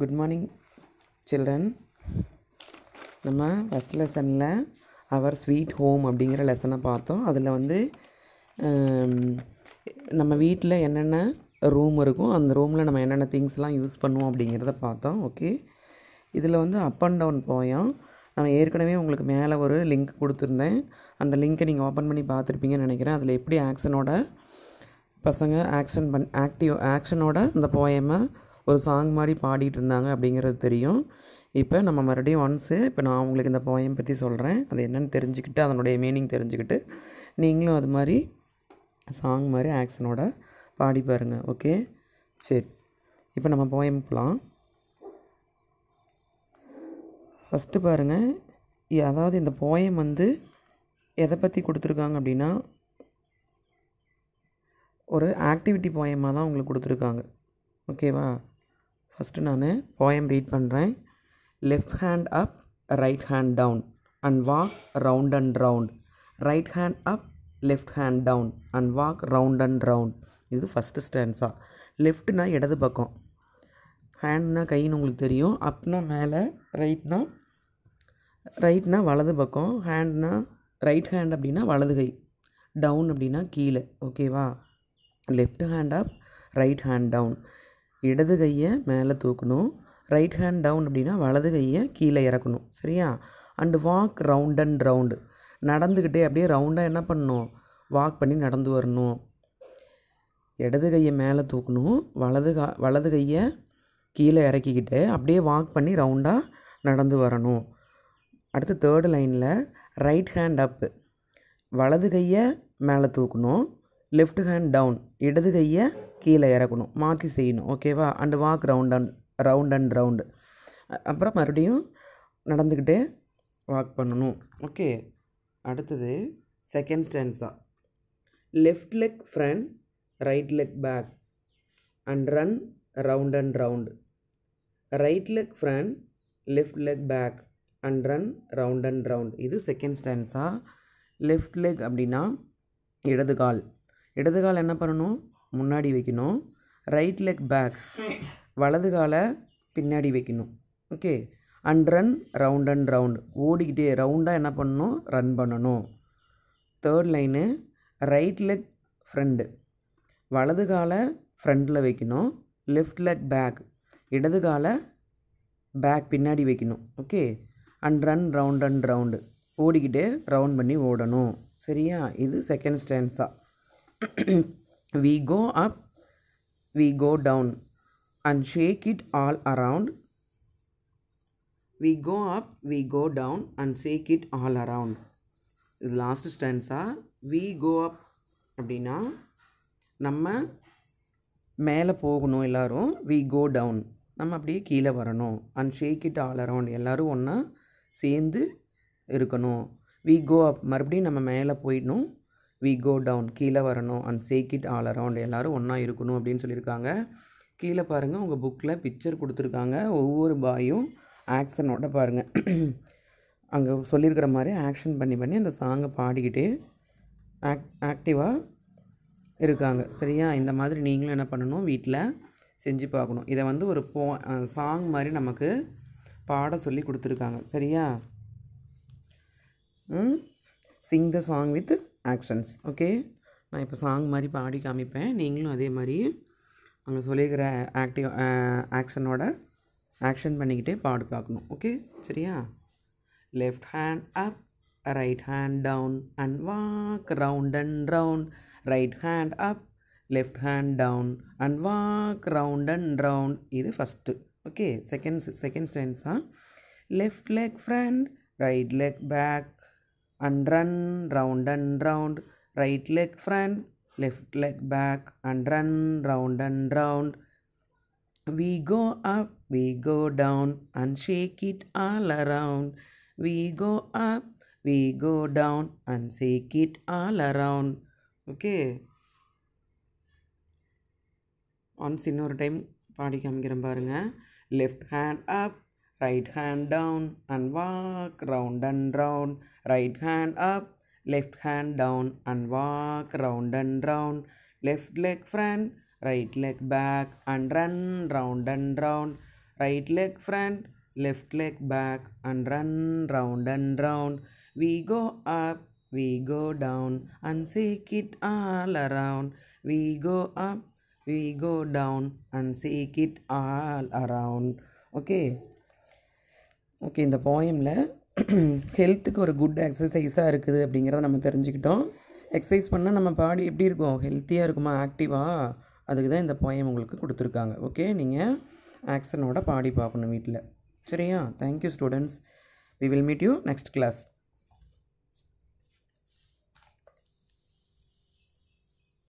Good morning children நம்ம first லெசனில் our sweet home அப்படிங்கிற லெசனை பார்த்தோம் அதில் வந்து நம்ம வீட்டில் என்னென்ன ரூம் இருக்கும் அந்த ரூமில் நம்ம என்னென்ன திங்ஸ்லாம் யூஸ் பண்ணுவோம் அப்படிங்கிறத பார்த்தோம் ஓகே இதில் வந்து அப் அண்ட் டவுன் போயும் நான் ஏற்கனவே உங்களுக்கு மேலே ஒரு லிங்க் கொடுத்துருந்தேன் அந்த லிங்க்கை நீங்கள் ஓப்பன் பண்ணி பார்த்துருப்பீங்கன்னு நினைக்கிறேன் அதில் எப்படி ஆக்ஷனோட பசங்க ஆக்ஷன் பண் ஆக்டிவ் ஆக்ஷனோட அந்த போயமை ஒரு சாங் மாதிரி பாடிட்டு இருந்தாங்க அப்படிங்கிறது தெரியும் இப்போ நம்ம மறுபடியும் ஒன்ஸு இப்போ நான் உங்களுக்கு இந்த போயம் பற்றி சொல்கிறேன் அது என்னென்னு தெரிஞ்சுக்கிட்டு அதனுடைய மீனிங் தெரிஞ்சுக்கிட்டு நீங்களும் அது மாதிரி சாங் மாதிரி ஆக்ஷனோட பாடி பாருங்கள் ஓகே சரி இப்போ நம்ம போயம் போகலாம் ஃபஸ்ட்டு பாருங்கள் அதாவது இந்த போயம் வந்து எதை பற்றி கொடுத்துருக்காங்க அப்படின்னா ஒரு ஆக்டிவிட்டி போயமாக தான் உங்களுக்கு கொடுத்துருக்காங்க ஓகேவா ஃபஸ்ட்டு நான் போயம் ரீட் பண்ணுறேன் left hand up right hand down and walk round and round right hand up left hand down and walk round and round இது ஃபஸ்ட்டு ஸ்டான்ஸா லெஃப்ட்னா இடது பக்கம் ஹேண்ட்னா கைன்னு உங்களுக்கு தெரியும் அப்னா மேலே ரைட்னா ரைட்னா வலது பக்கம் ஹேண்ட்னா ரைட் ஹேண்ட் அப்படின்னா வலது கை டவுன் அப்படின்னா கீழே ஓகேவா left hand up right hand down இடது கையை மேலே தூக்கணும் ரைட் ஹேண்ட் டவுன் அப்படின்னா வலது கையை கீழே இறக்கணும் சரியா and walk round and round நடந்துக்கிட்டே அப்படியே ரவுண்டாக என்ன பண்ணணும் வாக் பண்ணி நடந்து வரணும் இடது கையை மேலே தூக்கணும் வலது கா வலது கையை கீழே இறக்கிக்கிட்டு அப்படியே வாக் பண்ணி ரவுண்டாக நடந்து வரணும் அடுத்து தேர்டு லைனில் ரைட் ஹேண்ட் அப்பு வலது கையை மேலே தூக்கணும் லெஃப்ட் ஹேண்ட் டவுன் இடது கையை கீழே இறக்கணும் மாற்றி செய்யணும் ஓகேவா and walk round and round and round அப்புறம் மறுபடியும் நடந்துக்கிட்டே வாக் பண்ணணும் ஓகே அடுத்தது second stanza left leg front right leg back and run round and round right leg front left leg back and run round and round இது second stanza left leg அப்படின்னா இடது கால் இடது கால் என்ன பண்ணணும் முன்னாடி வைக்கணும் ரைட் லெக் பேக் வலது காலை பின்னாடி வைக்கணும் okay and run round and round ஓடிக்கிட்டே ரவுண்டாக என்ன பண்ணணும் ரன் பண்ணணும் third line right leg front வலது காலை ஃப்ரண்டில் வைக்கணும் லெஃப்ட் லெக் பேக் இடது காலை பேக் பின்னாடி வைக்கணும் okay and run round and round ஓடிக்கிட்டு ரவுண்ட் பண்ணி ஓடணும் சரியா இது செகண்ட் ஸ்டான்ஸாக we go up we go down and shake it all around. We go up we go down and shake it all around. இது last ஸ்டான்ஸாக we go up அப்படின்னா நம்ம மேலே போகணும் எல்லோரும் வி கோ டவுன் நம்ம அப்படியே கீழே வரணும் and shake it all around எல்லோரும் ஒன்றா சேர்ந்து இருக்கணும் வி கோ அப் மறுபடியும் நம்ம மேலே போயிடணும் வி கோ டவுன் கீழே வரணும் and shake it all around எல்லோரும் ஒன்றா இருக்கணும் அப்படின்னு சொல்லியிருக்காங்க கீழே பாருங்கள் உங்கள் புக்கில் பிக்சர் கொடுத்துருக்காங்க ஒவ்வொரு பாயும் ஆக்ஷனோட பாருங்கள் அங்கே சொல்லியிருக்கிற மாதிரி ஆக்ஷன் பண்ணி பண்ணி அந்த சாங்கை பாடிக்கிட்டு ஆக் ஆக்டிவாக இருக்காங்க சரியா இந்த மாதிரி நீங்களும் என்ன பண்ணணும் வீட்டில் செஞ்சு பார்க்கணும் இதை வந்து ஒரு போ சாங் மாதிரி நமக்கு பாட சொல்லி கொடுத்துருக்காங்க சரியா sing the song with actions okay நான் இப்போ சாங் மாதிரி பாடி காமிப்பேன் நீங்களும் அதே மாதிரி அங்கே சொல்லியிருக்கிற ஆக்டிவ் ஆக்ஷனோட ஆக்ஷன் பண்ணிக்கிட்டே பாடு பார்க்கணும் ஓகே சரியா left hand up right hand down and walk round and round right hand up left hand down and walk round and round இது first okay second second stanza left leg front right leg back and run round and round right leg front left leg back and run round and round we go up we go down and shake it all around we go up we go down and shake it all around okay once இன்னொரு time பாடி காமிக்கிறேன் paarenga left hand up right hand down and walk round and round right hand up left hand down and walk round and round left leg front right leg back and run round and round right leg front left leg back and run round and round we go up we go down and seek it all around we go up we go down and seek it all around okay okay இந்த போயமில் ஹெல்த்துக்கு ஒரு good எக்ஸசைஸாக இருக்குது அப்படிங்கிறத நம்ம தெரிஞ்சுக்கிட்டோம் exercise பண்ணால் நம்ம பாடி எப்படி இருக்கும் ஹெல்த்தியாக இருக்குமா ஆக்டிவாக அதுக்கு தான் இந்த போயம் உங்களுக்கு கொடுத்துருக்காங்க ஓகே நீங்கள் ஆக்ஷனோட பாடி பார்க்கணும் வீட்டில் சரியா thank you students we will meet you next class